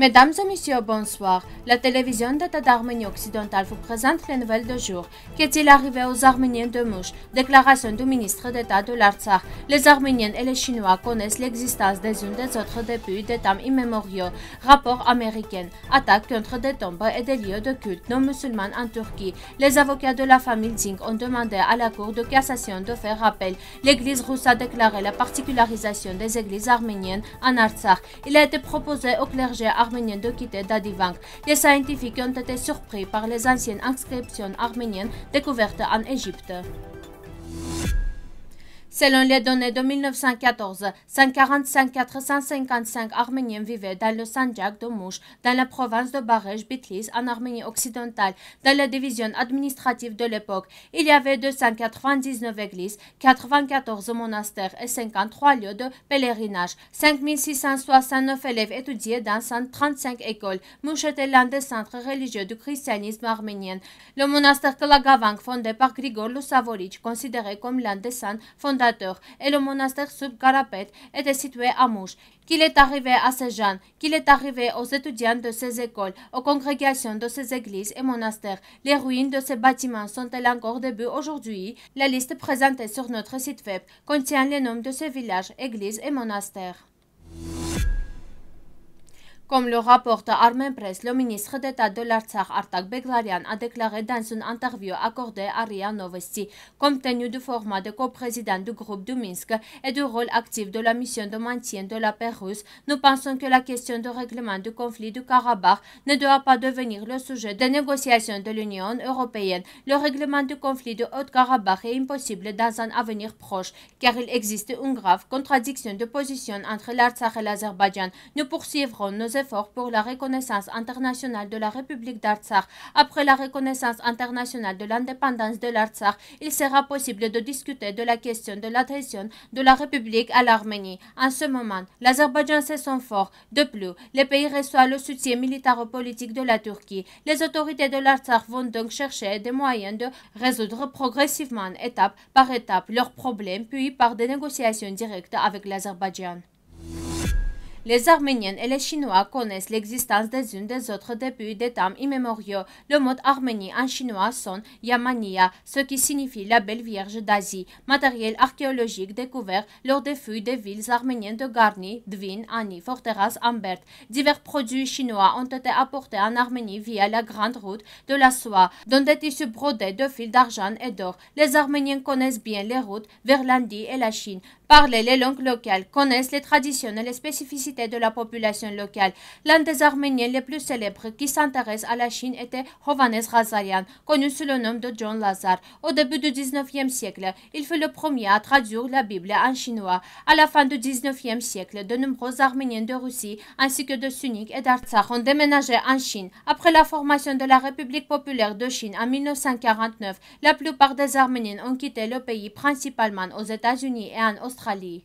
Mesdames et messieurs, bonsoir. La télévision d'État d'Arménie occidentale vous présente les nouvelles de jour. Qu'est-il arrivé aux Arméniens de Mouche Déclaration du ministre d'État de l'Artsakh. Les Arméniens et les Chinois connaissent l'existence des unes des autres depuis des temps immémoriaux. Rapport américain. Attaque contre des tombes et des lieux de culte non musulmans en Turquie. Les avocats de la famille Zing ont demandé à la Cour de cassation de faire appel. L'Église russe a déclaré la particularisation des églises arméniennes en Artsakh. Il a été proposé au clergé de quitter Dadivank. Les scientifiques ont été surpris par les anciennes inscriptions arméniennes découvertes en Égypte. Selon les données de 1914, 145 455 Arméniens vivaient dans le Sanjak de Mouch, dans la province de barège Bitlis en Arménie occidentale, dans la division administrative de l'époque. Il y avait 299 églises, 94 monastères et 53 lieux de pèlerinage. 5669 élèves étudiaient dans 135 écoles. mouche était l'un des centres religieux du christianisme arménien. Le monastère Kalagavank, fondé par Grigor Lusavorich, considéré comme l'un des centres fondés et le monastère subcarapet était situé à Mouche, qu'il est arrivé à ces jeunes, qu'il est arrivé aux étudiants de ces écoles, aux congrégations de ces églises et monastères. Les ruines de ces bâtiments sont-elles encore début aujourd'hui La liste présentée sur notre site web contient les noms de ces villages, églises et monastères. Comme le rapporte Armen Press, le ministre d'État de l'Artsakh, Artak Beglarian, a déclaré dans une interview accordée à RIA Novosti, compte tenu du format de coprésident du groupe de Minsk et du rôle actif de la mission de maintien de la paix russe, nous pensons que la question de règlement du conflit du Karabakh ne doit pas devenir le sujet des négociations de l'Union européenne. Le règlement du conflit du Haut-Karabakh est impossible dans un avenir proche, car il existe une grave contradiction de position entre l'Artsakh et l'Azerbaïdjan. Nous poursuivrons nos fort pour la reconnaissance internationale de la République d'Artsakh. Après la reconnaissance internationale de l'indépendance de l'Artsakh, il sera possible de discuter de la question de l'adhésion de la République à l'Arménie. En ce moment, l'Azerbaïdjan se sent fort. De plus, le pays reçoit le soutien militaro-politique de la Turquie. Les autorités de l'Artsakh vont donc chercher des moyens de résoudre progressivement, étape par étape, leurs problèmes, puis par des négociations directes avec l'Azerbaïdjan. Les Arméniennes et les Chinois connaissent l'existence des unes des autres depuis des temps immémoriaux. Le mot Arménie en chinois son Yamania, ce qui signifie la belle Vierge d'Asie. Matériel archéologique découvert lors des fouilles des villes arméniennes de Garni, Dvin, Ani, Forteras, Ambert. Divers produits chinois ont été apportés en Arménie via la grande route de la soie, dont des tissus brodés de fils d'argent et d'or. Les Arméniens connaissent bien les routes vers l'Indie et la Chine parler les langues locales, connaissent les traditions et les spécificités de la population locale. L'un des Arméniens les plus célèbres qui s'intéresse à la Chine était Hovannes Razarian, connu sous le nom de John Lazar. Au début du 19e siècle, il fut le premier à traduire la Bible en chinois. À la fin du 19e siècle, de nombreux Arméniens de Russie ainsi que de Sunnik et d'Artsakh ont déménagé en Chine. Après la formation de la République populaire de Chine en 1949, la plupart des Arméniens ont quitté le pays principalement aux États-Unis et en Australie. الاسترالي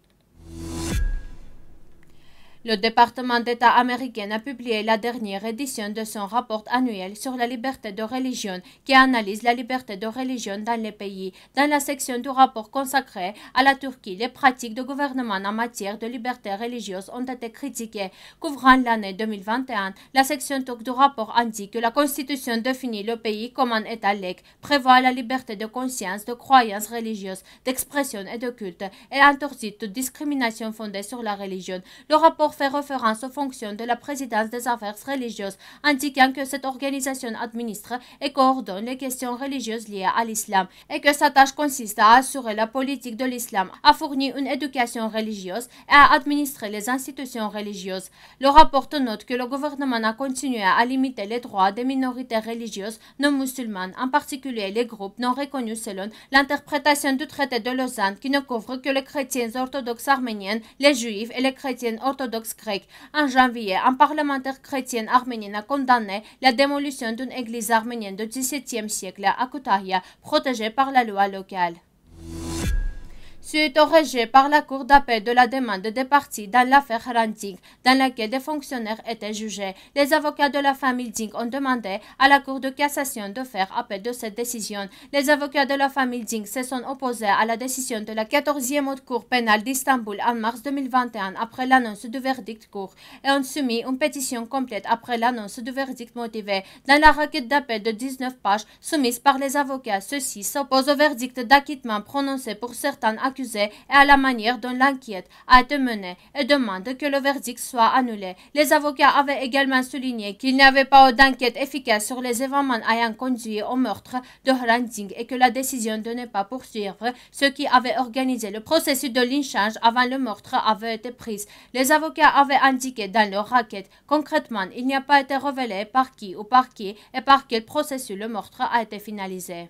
Le département d'État américain a publié la dernière édition de son rapport annuel sur la liberté de religion qui analyse la liberté de religion dans les pays. Dans la section du rapport consacré à la Turquie, les pratiques de gouvernement en matière de liberté religieuse ont été critiquées. Couvrant l'année 2021, la section du rapport indique que la Constitution définit le pays comme un État laïque, prévoit la liberté de conscience, de croyance religieuse, d'expression et de culte et interdit toute discrimination fondée sur la religion. Le rapport fait référence aux fonctions de la présidence des affaires religieuses, indiquant que cette organisation administre et coordonne les questions religieuses liées à l'islam et que sa tâche consiste à assurer la politique de l'islam, à fournir une éducation religieuse et à administrer les institutions religieuses. Le rapport note que le gouvernement a continué à limiter les droits des minorités religieuses non musulmanes, en particulier les groupes non reconnus selon l'interprétation du traité de Lausanne qui ne couvre que les chrétiens orthodoxes arméniens, les juifs et les chrétiens orthodoxes en janvier, un parlementaire chrétien arménien a condamné la démolition d'une église arménienne du XVIIe siècle à Koutaria, protégée par la loi locale. Suite au rejet par la Cour d'appel de la demande des parties dans l'affaire Ranting, dans laquelle des fonctionnaires étaient jugés, les avocats de la famille Ding ont demandé à la Cour de cassation de faire appel de cette décision. Les avocats de la famille Ding se sont opposés à la décision de la 14e haute cour pénale d'Istanbul en mars 2021 après l'annonce du verdict court et ont soumis une pétition complète après l'annonce du verdict motivé. Dans la requête d'appel de 19 pages soumise par les avocats, ceux-ci s'opposent au verdict d'acquittement prononcé pour certains et à la manière dont l'enquête a été menée et demande que le verdict soit annulé. Les avocats avaient également souligné qu'il n'y avait pas d'enquête efficace sur les événements ayant conduit au meurtre de Landing et que la décision de ne pas poursuivre ceux qui avaient organisé le processus de linchange avant le meurtre avait été prise. Les avocats avaient indiqué dans leur raquette concrètement il n'y a pas été révélé par qui ou par qui et par quel processus le meurtre a été finalisé.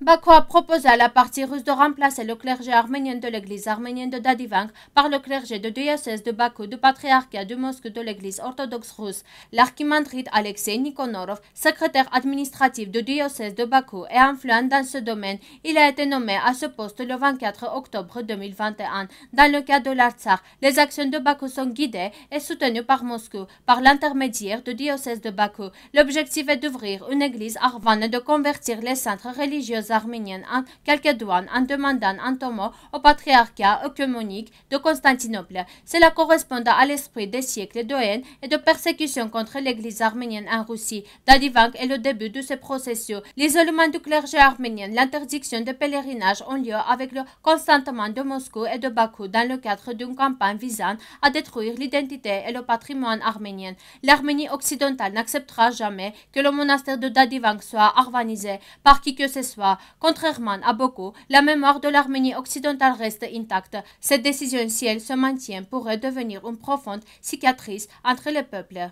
Bakou a proposé à la partie russe de remplacer le clergé arménien de l'église arménienne de Dadivank par le clergé de diocèse de Bakou, du patriarcat de Moscou de l'église orthodoxe russe. L'archimandrite Alexei Nikonorov, secrétaire administratif de diocèse de Bakou et influent dans ce domaine, il a été nommé à ce poste le 24 octobre 2021. Dans le cas de l'Artsakh, les actions de Bakou sont guidées et soutenues par Moscou, par l'intermédiaire du diocèse de Bakou. L'objectif est d'ouvrir une église arvane et de convertir les centres religieux arméniennes en en douanes en demandant en tombeau au patriarcat œcuménique de Constantinople. Cela correspond à l'esprit des siècles de haine et de persécution contre l'Église arménienne en Russie. Dadivank est le début de ces processus. L'isolement du clergé arménien, l'interdiction de pèlerinage ont lieu avec le consentement de Moscou et de Bakou dans le cadre d'une campagne visant à détruire l'identité et le patrimoine arménien. L'Arménie occidentale n'acceptera jamais que le monastère de Dadivank soit organisé par qui que ce soit contrairement à beaucoup, la mémoire de l'Arménie occidentale reste intacte. Cette décision, si elle se maintient, pourrait devenir une profonde cicatrice entre les peuples.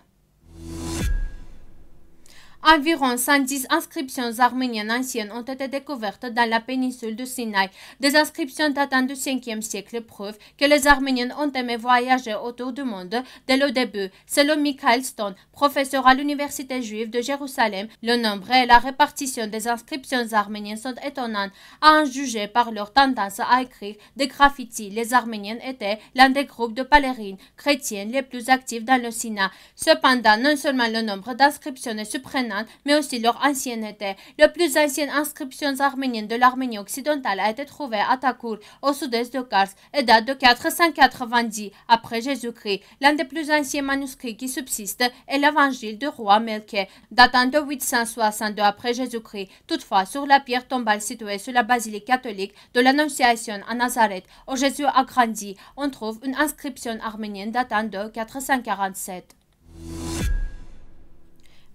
Environ 110 inscriptions arméniennes anciennes ont été découvertes dans la péninsule du de Sinaï. Des inscriptions datant du 5e siècle prouvent que les Arméniens ont aimé voyager autour du monde dès le début. Selon Michael Stone, professeur à l'Université juive de Jérusalem, le nombre et la répartition des inscriptions arméniennes sont étonnantes, à en juger par leur tendance à écrire des graffitis. Les Arméniens étaient l'un des groupes de pèlerins chrétiennes les plus actifs dans le Sinaï. Cependant, non seulement le nombre d'inscriptions est surprenant, mais aussi leur ancienneté. La plus ancienne inscriptions arménienne de l'Arménie occidentale a été trouvée à Takour, au sud-est de Kars, et date de 490 après Jésus-Christ. L'un des plus anciens manuscrits qui subsiste est l'évangile du roi Melké, datant de 862 après Jésus-Christ. Toutefois, sur la pierre tombale située sur la basilique catholique de l'Annonciation à Nazareth, où Jésus a grandi, on trouve une inscription arménienne datant de 447.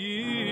E